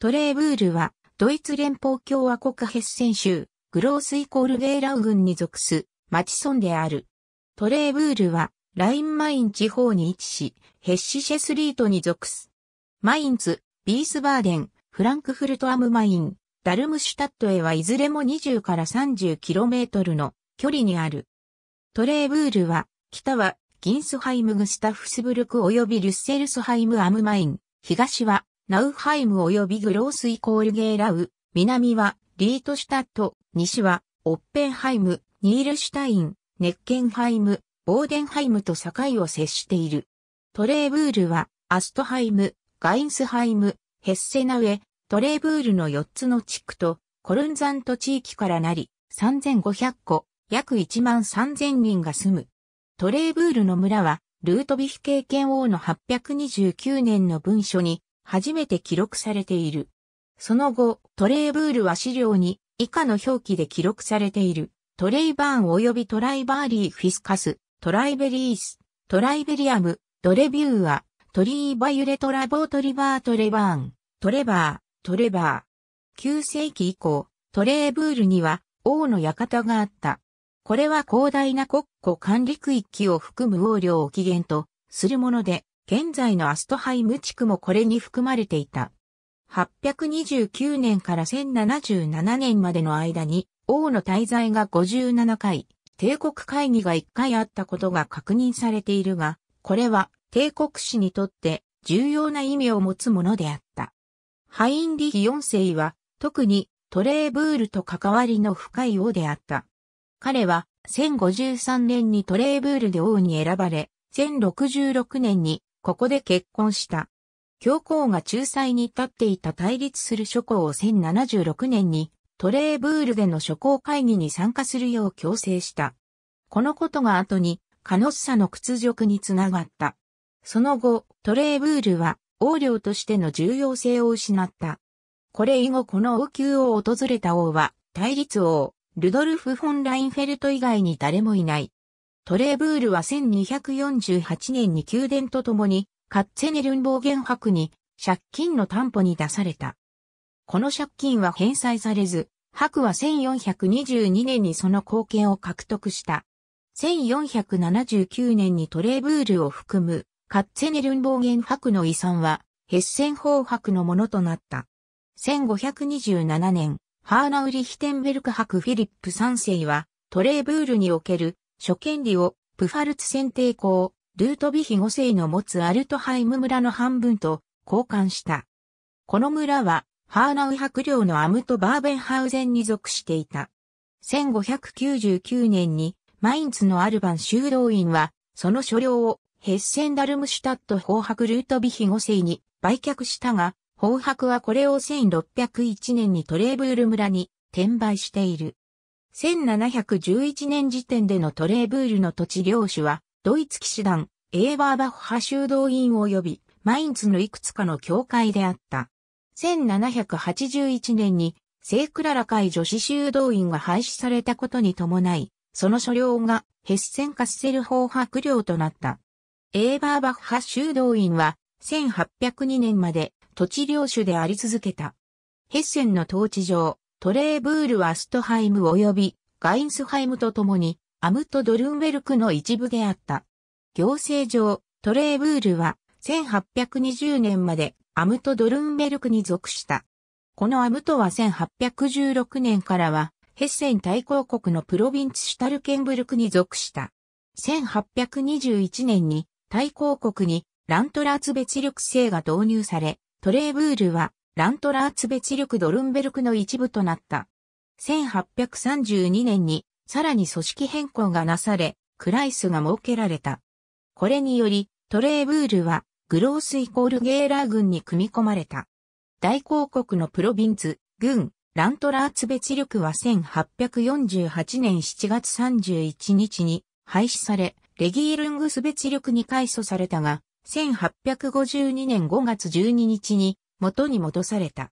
トレーブールは、ドイツ連邦共和国ヘッセン州、グロースイコールゲーラウ郡に属す、町村である。トレーブールは、ラインマイン地方に位置し、ヘッシシェスリートに属す。マインツ、ビースバーデン、フランクフルトアムマイン、ダルムシュタットへはいずれも20から3 0トルの距離にある。トレーブールは、北はギンスハイムグスタフスブルク及びリュッセルスハイムアムマイン、東はナウハイム及びグロースイコールゲーラウ、南はリートシュタット、西はオッペンハイム、ニールシュタイン、ネッケンハイム、ボーデンハイムと境を接している。トレーブールはアストハイム、ガインスハイム、ヘッセナウェ、トレーブールの4つの地区とコルンザント地域からなり、3500個、約1万3000人が住む。トレーブールの村は、ルートビヒ経験王の829年の文書に、初めて記録されている。その後、トレイブールは資料に以下の表記で記録されている。トレイバーン及びトライバーリーフィスカス、トライベリース、トライベリアム、ドレビューア、トリーバユレトラボートリバートレバーン、トレバー、トレバー。9世紀以降、トレイブールには王の館があった。これは広大な国庫管理区域を含む王領を起源とするもので、現在のアストハイム地区もこれに含まれていた。829年から1077年までの間に、王の滞在が57回、帝国会議が1回あったことが確認されているが、これは帝国史にとって重要な意味を持つものであった。ハインリヒ4世は、特にトレーブールと関わりの深い王であった。彼は、1053年にトレーブールで王に選ばれ、1066年にここで結婚した。教皇が仲裁に立っていた対立する諸侯を1076年にトレーブールでの諸侯会議に参加するよう強制した。このことが後にカノッサの屈辱につながった。その後、トレーブールは王領としての重要性を失った。これ以後この王宮を訪れた王は対立王、ルドルフ・フォン・ラインフェルト以外に誰もいない。トレーブールは1248年に宮殿と共にカッツェネルンボーゲン博に借金の担保に出された。この借金は返済されず、博は1422年にその貢献を獲得した。1479年にトレーブールを含むカッツェネルンボーゲン博の遺産はヘッセン法博のものとなった。1527年、ハーナウリヒテンベルク博フィリップ3世はトレーブールにおける諸権利をプファルツ選定校、ルートビヒ5世の持つアルトハイム村の半分と交換した。この村は、ハーナウ白領のアムトバーベンハウゼンに属していた。1599年に、マインツのアルバン修道院は、その所領をヘッセンダルムシュタット法白ルートビヒ5世に売却したが、法白はこれを1601年にトレーブール村に転売している。1711年時点でのトレーブールの土地領主は、ドイツ騎士団、エーバーバッハ修道院及び、マインツのいくつかの教会であった。1781年に、聖クララ会女子修道院が廃止されたことに伴い、その所領がヘッセンカッセル法白領となった。エーバーバッハ修道院は1802年まで土地領主であり続けた。ヘッセンの統治上、トレーブールはストハイム及びガインスハイムと共にアムト・ドルンベルクの一部であった。行政上、トレーブールは1820年までアムト・ドルンベルクに属した。このアムトは1816年からはヘッセン大公国のプロヴィンツ・シュタルケンブルクに属した。1821年に大公国にラントラーツ別力制が導入され、トレーブールはラントラーツ別力ドルンベルクの一部となった。1832年にさらに組織変更がなされ、クライスが設けられた。これにより、トレーブールはグロースイコールゲーラー軍に組み込まれた。大公国のプロビンツ、軍、ラントラーツ別力は1848年7月31日に廃止され、レギールングス別力に改組されたが、1852年5月12日に元に戻された。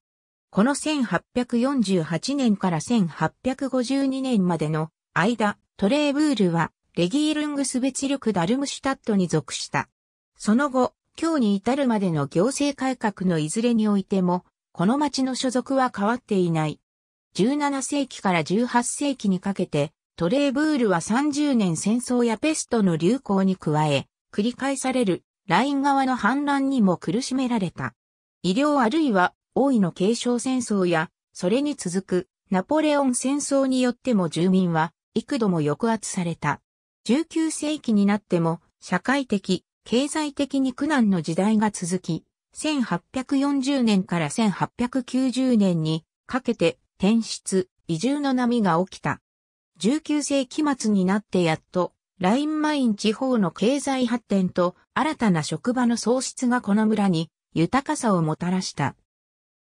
この1848年から1852年までの間、トレーブールはレギールングス別力ダルムシュタットに属した。その後、今日に至るまでの行政改革のいずれにおいても、この町の所属は変わっていない。17世紀から18世紀にかけて、トレーブールは30年戦争やペストの流行に加え、繰り返されるライン側の反乱にも苦しめられた。医療あるいは王位の継承戦争や、それに続くナポレオン戦争によっても住民は幾度も抑圧された。19世紀になっても社会的、経済的に苦難の時代が続き、1840年から1890年にかけて転出、移住の波が起きた。19世紀末になってやっと、ラインマイン地方の経済発展と新たな職場の創出がこの村に豊かさをもたらした。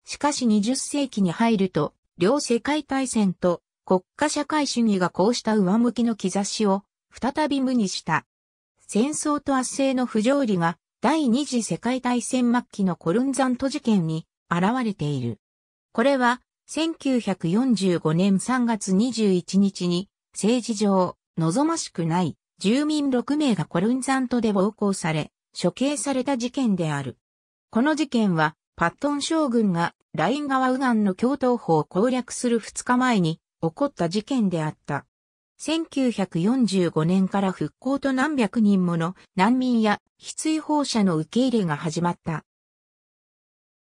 しかし20世紀に入ると、両世界大戦と国家社会主義がこうした上向きの兆しを再び無にした。戦争と圧政の不条理が第二次世界大戦末期のコルンザント事件に現れている。これは1945年3月21日に政治上望ましくない住民6名がコルンザントで暴行され処刑された事件である。この事件は、パットン将軍がライン川右岸の共闘法を攻略する2日前に起こった事件であった。1945年から復興と何百人もの難民や非追放者の受け入れが始まった。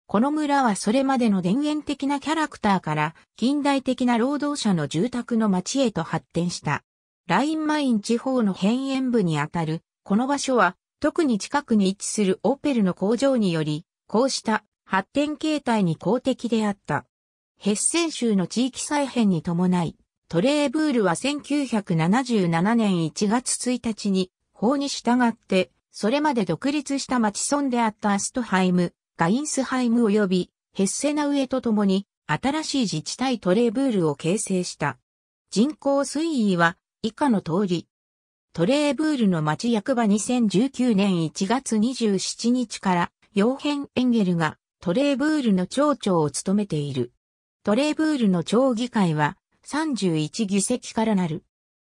この村はそれまでの田園的なキャラクターから近代的な労働者の住宅の町へと発展した。ラインマイン地方の辺縁部にあたる、この場所は特に近くに位置するオペルの工場により、こうした発展形態に公的であった。ヘッセン州の地域再編に伴い、トレーブールは1977年1月1日に、法に従って、それまで独立した町村であったアストハイム、ガインスハイム及びヘッセナウエと共に、新しい自治体トレーブールを形成した。人口推移は以下の通り、トレーブールの町役場2019年1月27日から、ヨーヘン・エンゲルがトレーブールの町長を務めている。トレーブールの町議会は31議席からなる。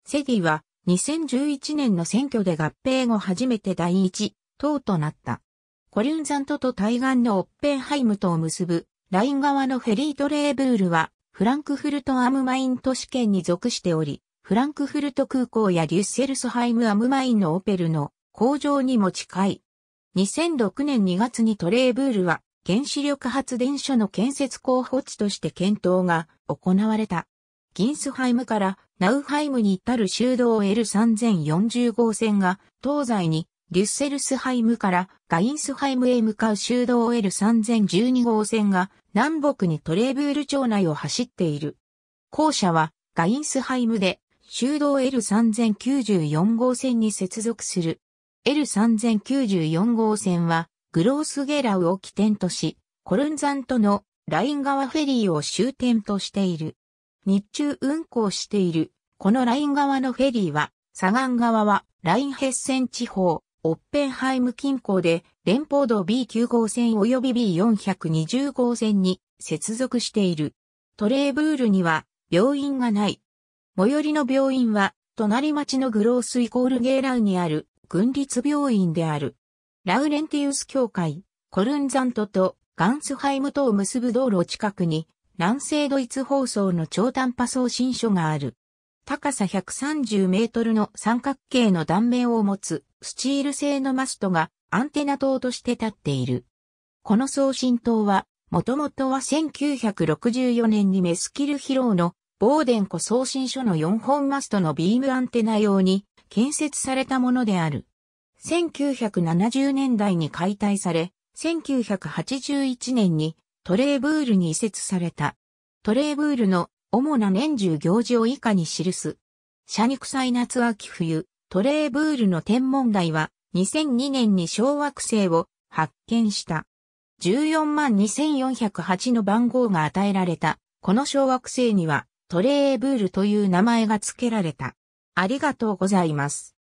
セディは2011年の選挙で合併後初めて第一党となった。コリュンザントと対岸のオッペンハイムとを結ぶライン側のフェリートレーブールはフランクフルト・アム・マイン都市圏に属しており、フランクフルト空港やデュッセルスハイムアムマインのオペルの工場にも近い。2006年2月にトレーブールは原子力発電所の建設候補地として検討が行われた。ギンスハイムからナウハイムに至る修道 L3040 号線が東西にデュッセルスハイムからガインスハイムへ向かう修道 L3012 号線が南北にトレーブール町内を走っている。校舎はガインスハイムで修道 L3094 号線に接続する。L3094 号線は、グロースゲラウを起点とし、コルンザンとのライン川フェリーを終点としている。日中運行している、このライン川のフェリーは、左岸側はラインヘッセン地方、オッペンハイム近郊で、連邦道 B9 号線及び B420 号線に接続している。トレーブールには病院がない。最寄りの病院は、隣町のグロースイコールゲーラウにある、軍立病院である。ラウレンティウス教会、コルンザントとガンスハイムとを結ぶ道路近くに、南西ドイツ放送の超短波送信所がある。高さ130メートルの三角形の断面を持つスチール製のマストがアンテナ塔として立っている。この送信塔は、もともとは1964年にメスキル疲労のボーデン湖送信所の4本マストのビームアンテナ用に建設されたものである。1970年代に解体され、1981年にトレーブールに移設された。トレーブールの主な年中行事を以下に記す。社肉祭夏秋冬、トレーブールの天文台は2002年に小惑星を発見した。14万2408の番号が与えられた。この小惑星にはトレーブールという名前が付けられた。ありがとうございます。